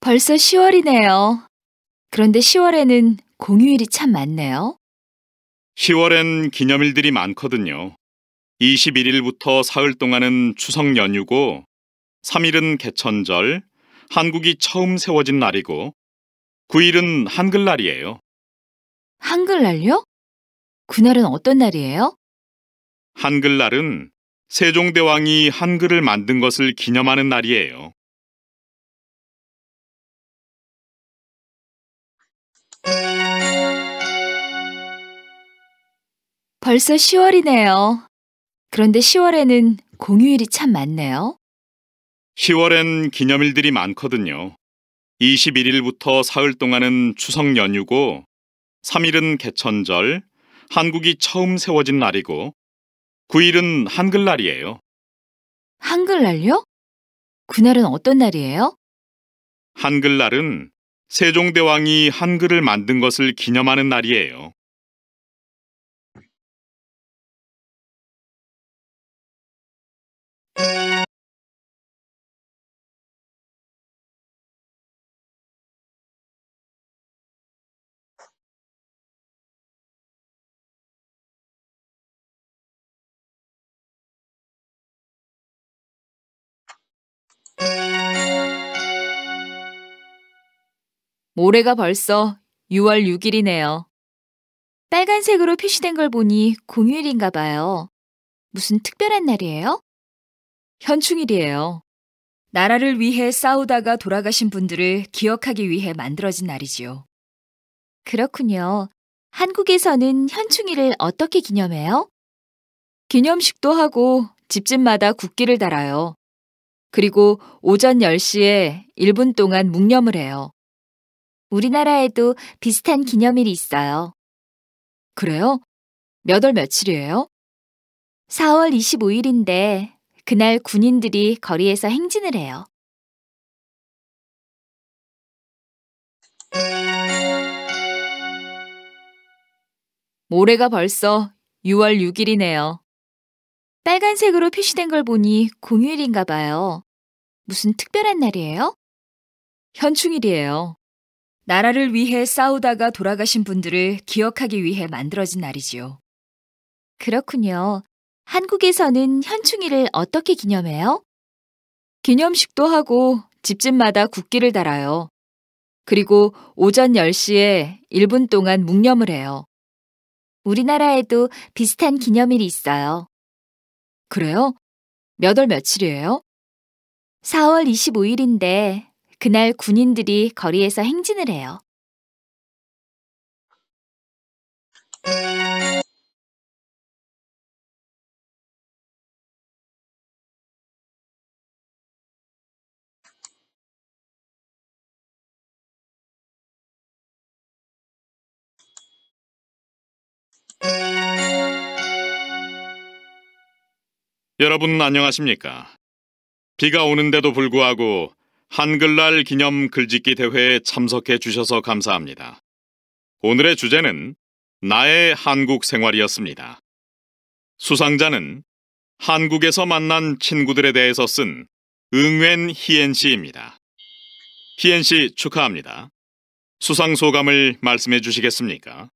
벌써 10월이네요. 그런데 10월에는 공휴일이 참 많네요. 10월엔 기념일들이 많거든요. 21일부터 사흘 동안은 추석 연휴고 3일은 개천절, 한국이 처음 세워진 날이고 9일은 한글날이에요. 한글날요? 그날은 어떤 날이에요? 한글날은 세종대왕이 한글을 만든 것을 기념하는 날이에요. 벌써 10월이네요. 그런데 10월에는 공휴일이 참 많네요. 10월엔 기념일들이 많거든요. 21일부터 사흘 동안은 추석 연휴고, 3일은 개천절, 한국이 처음 세워진 날이고, 9일은 한글날이에요. 한글날요? 그날은 어떤 날이에요? 한글날은 세종대왕이 한글을 만든 것을 기념하는 날이에요. 모레가 벌써 6월 6일이네요. 빨간색으로 표시된 걸 보니 공휴일인가 봐요. 무슨 특별한 날이에요? 현충일이에요. 나라를 위해 싸우다가 돌아가신 분들을 기억하기 위해 만들어진 날이지요. 그렇군요. 한국에서는 현충일을 어떻게 기념해요? 기념식도 하고 집집마다 국기를 달아요. 그리고 오전 10시에 1분 동안 묵념을 해요. 우리나라에도 비슷한 기념일이 있어요. 그래요? 몇월 며칠이에요? 4월 25일인데 그날 군인들이 거리에서 행진을 해요. 모레가 벌써 6월 6일이네요. 빨간색으로 표시된 걸 보니 공휴일인가 봐요. 무슨 특별한 날이에요? 현충일이에요. 나라를 위해 싸우다가 돌아가신 분들을 기억하기 위해 만들어진 날이지요. 그렇군요. 한국에서는 현충일을 어떻게 기념해요? 기념식도 하고 집집마다 국기를 달아요. 그리고 오전 10시에 1분 동안 묵념을 해요. 우리나라에도 비슷한 기념일이 있어요. 그래요? 몇 월 며칠이에요? 4월 25일인데 그날 군인들이 거리에서 행진을 해요. 여러분 안녕하십니까? 비가 오는데도 불구하고 한글날 기념 글짓기 대회에 참석해 주셔서 감사합니다. 오늘의 주제는 나의 한국 생활이었습니다. 수상자는 한국에서 만난 친구들에 대해서 쓴 응웬 희엔 씨입니다. 희엔 씨 축하합니다. 수상 소감을 말씀해 주시겠습니까?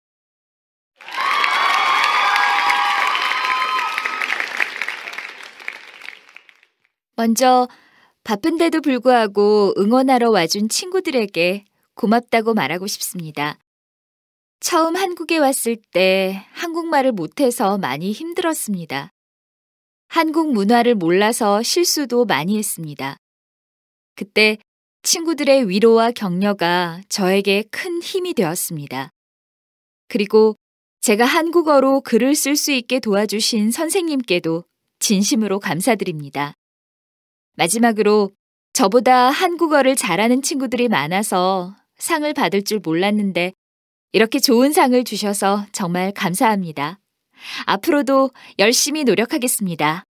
먼저 바쁜데도 불구하고 응원하러 와준 친구들에게 고맙다고 말하고 싶습니다. 처음 한국에 왔을 때 한국말을 못해서 많이 힘들었습니다. 한국 문화를 몰라서 실수도 많이 했습니다. 그때 친구들의 위로와 격려가 저에게 큰 힘이 되었습니다. 그리고 제가 한국어로 글을 쓸 수 있게 도와주신 선생님께도 진심으로 감사드립니다. 마지막으로 저보다 한국어를 잘하는 친구들이 많아서 상을 받을 줄 몰랐는데 이렇게 좋은 상을 주셔서 정말 감사합니다. 앞으로도 열심히 노력하겠습니다.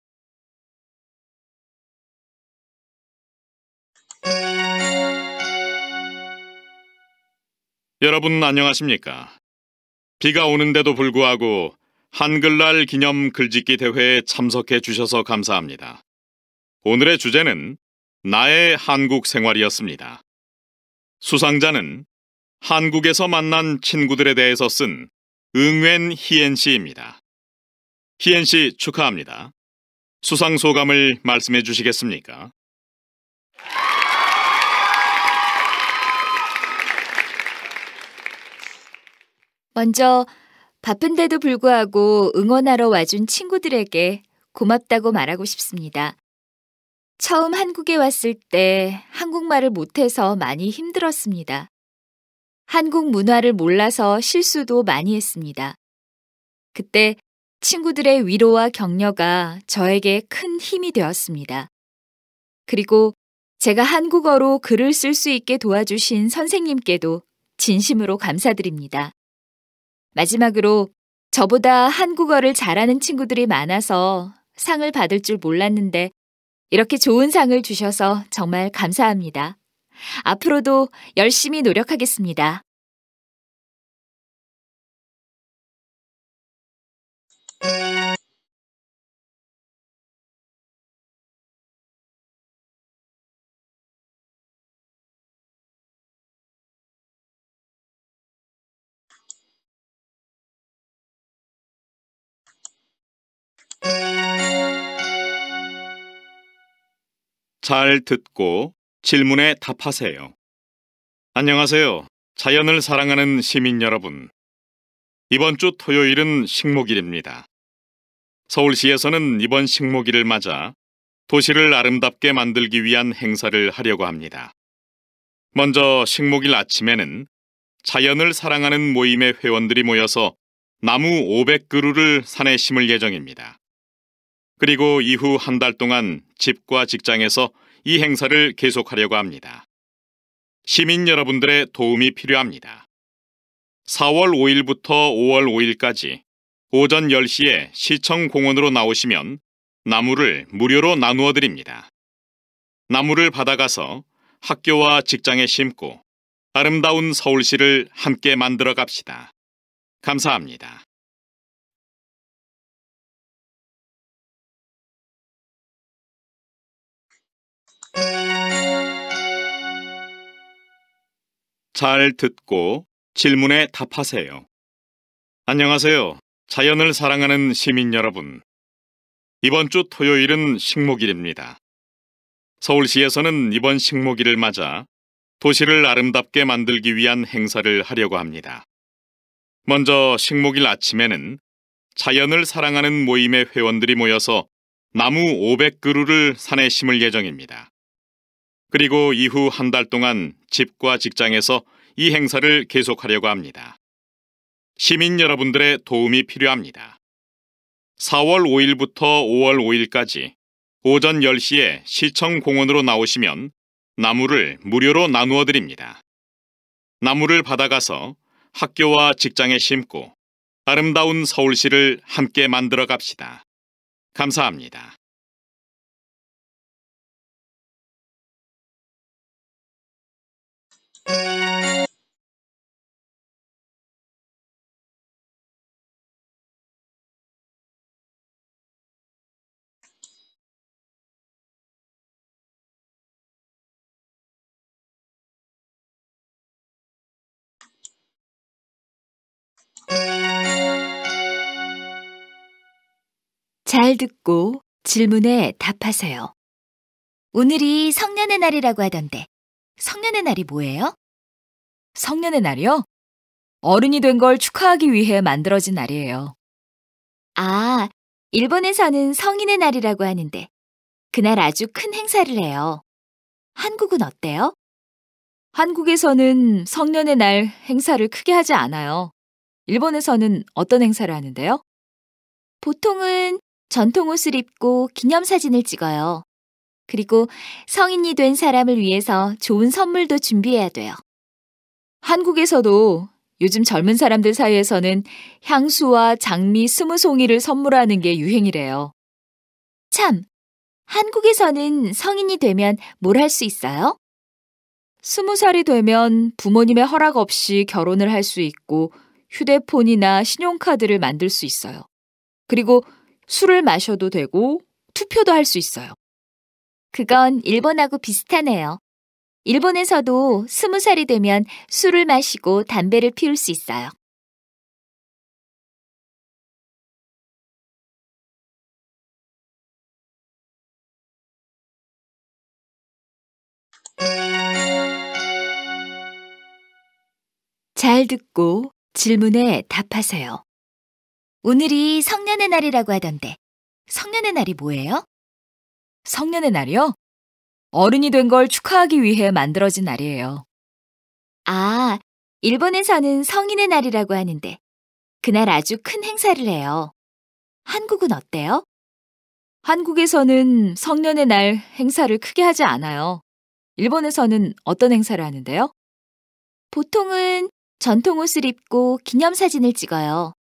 여러분 안녕하십니까? 비가 오는데도 불구하고 한글날 기념 글짓기 대회에 참석해 주셔서 감사합니다. 오늘의 주제는 나의 한국 생활이었습니다. 수상자는 한국에서 만난 친구들에 대해서 쓴 응웬 희엔 씨입니다. 희엔 씨 축하합니다. 수상 소감을 말씀해 주시겠습니까? 먼저 바쁜데도 불구하고 응원하러 와준 친구들에게 고맙다고 말하고 싶습니다. 처음 한국에 왔을 때 한국말을 못해서 많이 힘들었습니다. 한국 문화를 몰라서 실수도 많이 했습니다. 그때 친구들의 위로와 격려가 저에게 큰 힘이 되었습니다. 그리고 제가 한국어로 글을 쓸 수 있게 도와주신 선생님께도 진심으로 감사드립니다. 마지막으로 저보다 한국어를 잘하는 친구들이 많아서 상을 받을 줄 몰랐는데 이렇게 좋은 상을 주셔서 정말 감사합니다. 앞으로도 열심히 노력하겠습니다. 잘 듣고 질문에 답하세요. 안녕하세요. 자연을 사랑하는 시민 여러분. 이번 주 토요일은 식목일입니다. 서울시에서는 이번 식목일을 맞아 도시를 아름답게 만들기 위한 행사를 하려고 합니다. 먼저 식목일 아침에는 자연을 사랑하는 모임의 회원들이 모여서 나무 500그루를 산에 심을 예정입니다. 그리고 이후 한 달 동안 집과 직장에서 이 행사를 계속하려고 합니다. 시민 여러분들의 도움이 필요합니다. 4월 5일부터 5월 5일까지 오전 10시에 시청 공원으로 나오시면 나무를 무료로 나누어 드립니다. 나무를 받아가서 학교와 직장에 심고 아름다운 서울시를 함께 만들어 갑시다. 감사합니다. 잘 듣고 질문에 답하세요. 안녕하세요. 자연을 사랑하는 시민 여러분. 이번 주 토요일은 식목일입니다. 서울시에서는 이번 식목일을 맞아 도시를 아름답게 만들기 위한 행사를 하려고 합니다. 먼저 식목일 아침에는 자연을 사랑하는 모임의 회원들이 모여서 나무 500그루를 산에 심을 예정입니다. 그리고 이후 한 달 동안 집과 직장에서 이 행사를 계속하려고 합니다. 시민 여러분들의 도움이 필요합니다. 4월 5일부터 5월 5일까지 오전 10시에 시청 공원으로 나오시면 나무를 무료로 나누어 드립니다. 나무를 받아가서 학교와 직장에 심고 아름다운 서울시를 함께 만들어 갑시다. 감사합니다. 잘 듣고 질문에 답하세요. 오늘이 성년의 날이라고 하던데, 성년의 날이 뭐예요? 성년의 날이요? 어른이 된 걸 축하하기 위해 만들어진 날이에요. 아, 일본에서는 성인의 날이라고 하는데, 그날 아주 큰 행사를 해요. 한국은 어때요? 한국에서는 성년의 날 행사를 크게 하지 않아요. 일본에서는 어떤 행사를 하는데요? 보통은 전통 옷을 입고 기념사진을 찍어요. 그리고 성인이 된 사람을 위해서 좋은 선물도 준비해야 돼요. 한국에서도 요즘 젊은 사람들 사이에서는 향수와 장미 스무 송이를 선물하는 게 유행이래요. 참, 한국에서는 성인이 되면 뭘 할 수 있어요? 스무 살이 되면 부모님의 허락 없이 결혼을 할 수 있고 휴대폰이나 신용카드를 만들 수 있어요. 그리고 술을 마셔도 되고 투표도 할 수 있어요. 그건 일본하고 비슷하네요. 일본에서도 스무 살이 되면 술을 마시고 담배를 피울 수 있어요. 잘 듣고 질문에 답하세요. 오늘이 성년의 날이라고 하던데 성년의 날이 뭐예요? 성년의 날이요? 어른이 된 걸 축하하기 위해 만들어진 날이에요. 아, 일본에서는 성인의 날이라고 하는데 그날 아주 큰 행사를 해요. 한국은 어때요? 한국에서는 성년의 날 행사를 크게 하지 않아요. 일본에서는 어떤 행사를 하는데요? 보통은 전통 옷을 입고 기념사진을 찍어요.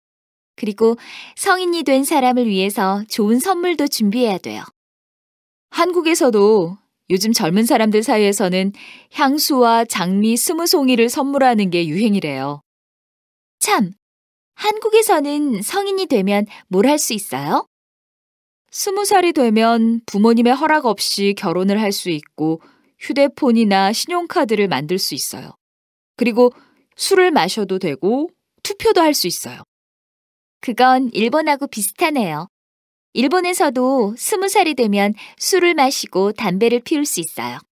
그리고 성인이 된 사람을 위해서 좋은 선물도 준비해야 돼요. 한국에서도 요즘 젊은 사람들 사이에서는 향수와 장미 스무 송이를 선물하는 게 유행이래요. 참, 한국에서는 성인이 되면 뭘 할 수 있어요? 스무 살이 되면 부모님의 허락 없이 결혼을 할 수 있고 휴대폰이나 신용카드를 만들 수 있어요. 그리고 술을 마셔도 되고 투표도 할 수 있어요. 그건 일본하고 비슷하네요. 일본에서도 스무 살이 되면 술을 마시고 담배를 피울 수 있어요.